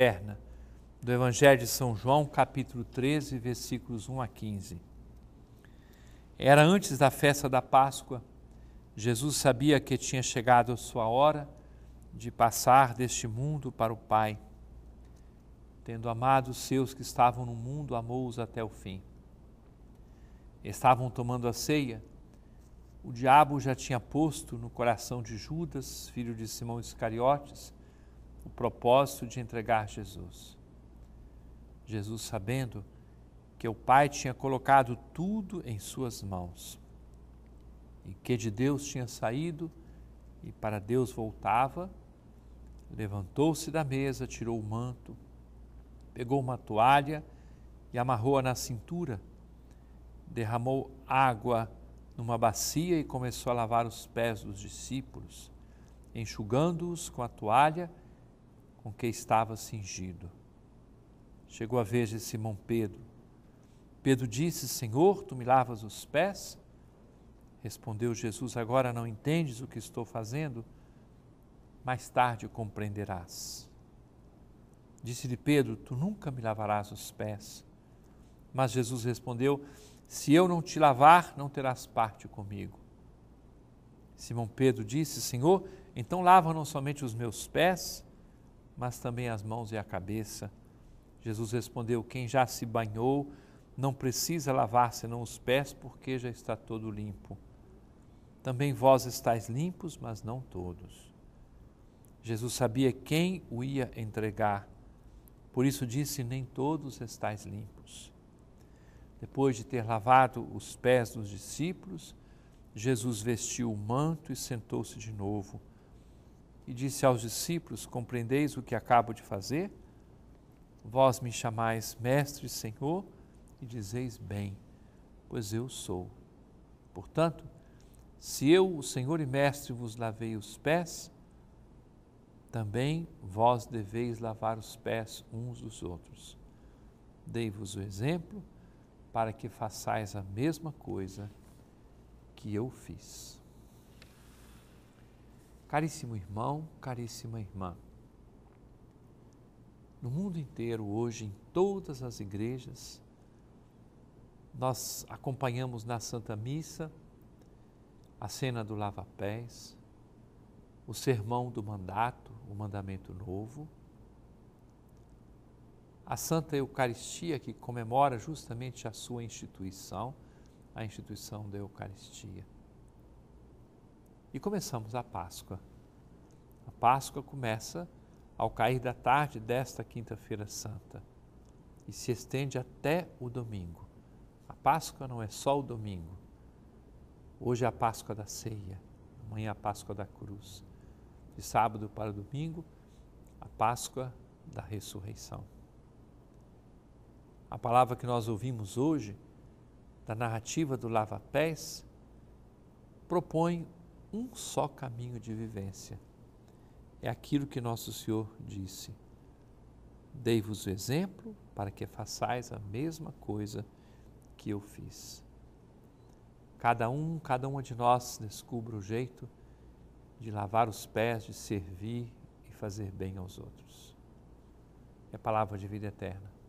eterna, do Evangelho de São João, capítulo 13, versículos 1 a 15. Era antes da festa da Páscoa, Jesus sabia que tinha chegado a sua hora de passar deste mundo para o Pai. Tendo amado os seus que estavam no mundo, amou-os até o fim. Estavam tomando a ceia, o diabo já tinha posto no coração de Judas, filho de Simão Iscariotes, o propósito de entregar Jesus. Jesus, sabendo que o Pai tinha colocado tudo em suas mãos e que de Deus tinha saído e para Deus voltava, levantou-se da mesa, tirou o manto, pegou uma toalha e amarrou-a na cintura, derramou água numa bacia e começou a lavar os pés dos discípulos, enxugando-os com a toalha com que estava cingido. Chegou a vez de Simão Pedro. Pedro disse: Senhor, tu me lavas os pés? Respondeu Jesus: Agora não entendes o que estou fazendo? Mais tarde compreenderás. Disse-lhe Pedro: Tu nunca me lavarás os pés. Mas Jesus respondeu: Se eu não te lavar, não terás parte comigo. Simão Pedro disse: Senhor, então lava não somente os meus pés, mas também as mãos e a cabeça. Jesus respondeu: Quem já se banhou não precisa lavar senão os pés, porque já está todo limpo. Também vós estáis limpos, mas não todos. Jesus sabia quem o ia entregar, por isso disse: Nem todos estáis limpos. Depois de ter lavado os pés dos discípulos, Jesus vestiu o manto e sentou-se de novo e disse aos discípulos: Compreendeis o que acabo de fazer? Vós me chamais Mestre, Senhor, e dizeis bem, pois eu sou. Portanto, se eu, o Senhor e Mestre, vos lavei os pés, também vós deveis lavar os pés uns dos outros. Dei-vos o exemplo para que façais a mesma coisa que eu fiz. Caríssimo irmão, caríssima irmã, no mundo inteiro, hoje, em todas as igrejas, nós acompanhamos na Santa Missa a cena do lava-pés, o sermão do mandato, o mandamento novo, a Santa Eucaristia, que comemora justamente a sua instituição, a instituição da Eucaristia e começamos a Páscoa. A Páscoa começa ao cair da tarde desta Quinta-feira Santa e se estende até o domingo. A Páscoa não é só o domingo. Hoje é a Páscoa da ceia, amanhã é a Páscoa da cruz. De sábado para domingo, a Páscoa da ressurreição. A palavra que nós ouvimos hoje, da narrativa do lava-pés, propõe um só caminho de vivência. É aquilo que nosso Senhor disse. Dei-vos o exemplo para que façais a mesma coisa que eu fiz. Cada um, cada uma de nós descubra o jeito de lavar os pés, de servir e fazer bem aos outros. É palavra de vida eterna.